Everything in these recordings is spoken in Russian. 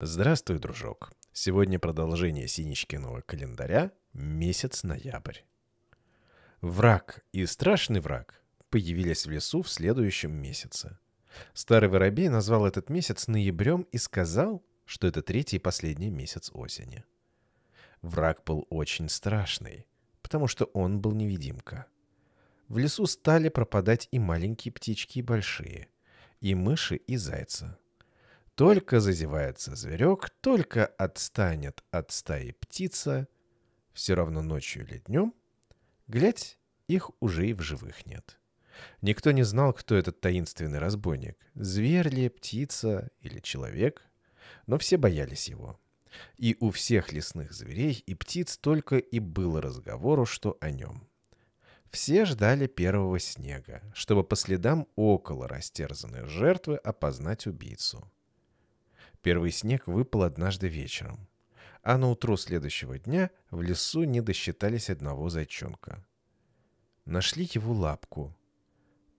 Здравствуй, дружок. Сегодня продолжение Синичкиного календаря, месяц ноябрь. Враг и страшный враг появились в лесу в следующем месяце. Старый воробей назвал этот месяц ноябрем и сказал, что это третий и последний месяц осени. Враг был очень страшный, потому что он был невидимка. В лесу стали пропадать и маленькие птички, и большие, и мыши, и зайцы – только зазевается зверек, только отстанет от стаи птица, все равно ночью или днем, глядь, их уже и в живых нет. Никто не знал, кто этот таинственный разбойник, зверь ли, птица или человек, но все боялись его. И у всех лесных зверей и птиц только и было разговору, что о нем. Все ждали первого снега, чтобы по следам около растерзанной жертвы опознать убийцу. Первый снег выпал однажды вечером. А на утро следующего дня в лесу не досчитались одного зайчонка. Нашли его лапку.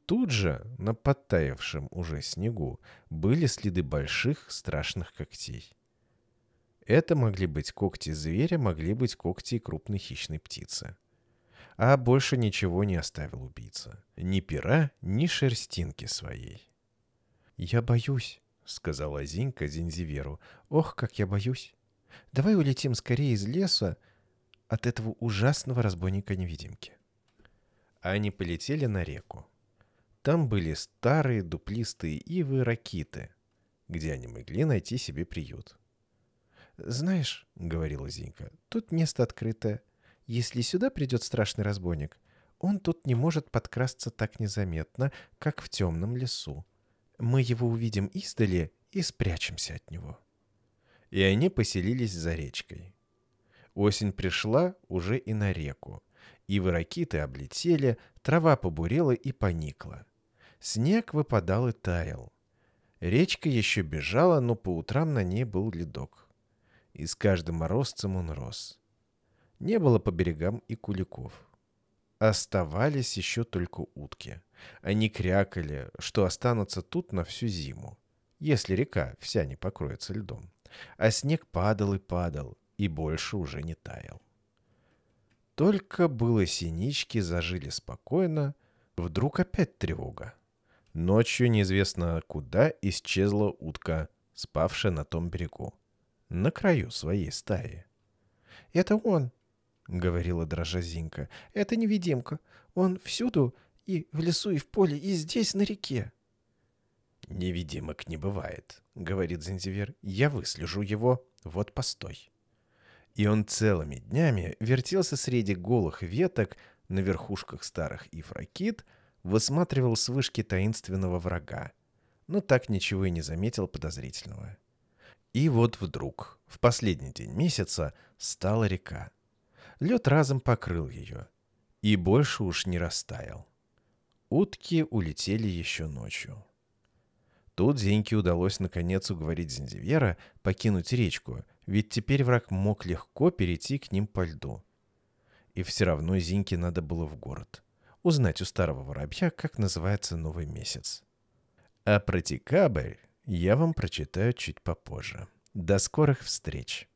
Тут же, на подтаявшем уже снегу, были следы больших страшных когтей. Это могли быть когти зверя, могли быть когти крупной хищной птицы. А больше ничего не оставил убийца. Ни пера, ни шерстинки своей. «Я боюсь», сказала Зинька Зинзиверу. «Ох, как я боюсь! Давай улетим скорее из леса от этого ужасного разбойника-невидимки». Они полетели на реку. Там были старые дуплистые ивы ракиты, где они могли найти себе приют. «Знаешь, — говорила Зинька, — тут место открытое. Если сюда придет страшный разбойник, он тут не может подкрасться так незаметно, как в темном лесу мы его увидим издали и спрячемся от него. И они поселились за речкой. Осень пришла уже и на реку. Ивы ракиты облетели, трава побурела и поникла. Снег выпадал и таял. Речка еще бежала, но по утрам на ней был ледок. И с каждым морозцем он рос. Не было по берегам и куликов. Оставались еще только утки. Они крякали, что останутся тут на всю зиму, если река вся не покроется льдом. А снег падал и падал, и больше уже не таял. Только было синички зажили спокойно, вдруг опять тревога. Ночью неизвестно куда исчезла утка, спавшая на том берегу, на краю своей стаи. «Это он!» — говорила дрожа Зинка. «Это невидимка. Он всюду, и в лесу, и в поле, и здесь, на реке». «Невидимок не бывает», — говорит Зензивер. «Я выслежу его. Вот постой». И он целыми днями вертелся среди голых веток, на верхушках старых ифракит, высматривал с вышки таинственного врага, но так ничего и не заметил подозрительного. И вот вдруг, в последний день месяца, стала река — лед разом покрыл ее и больше уж не растаял. Утки улетели еще ночью. Тут Зеньке удалось наконец уговорить Зензивера покинуть речку, ведь теперь враг мог легко перейти к ним по льду. И все равно Зиньке надо было в город. Узнать у старого воробья, как называется новый месяц. А про Тикабы я вам прочитаю чуть попозже. До скорых встреч!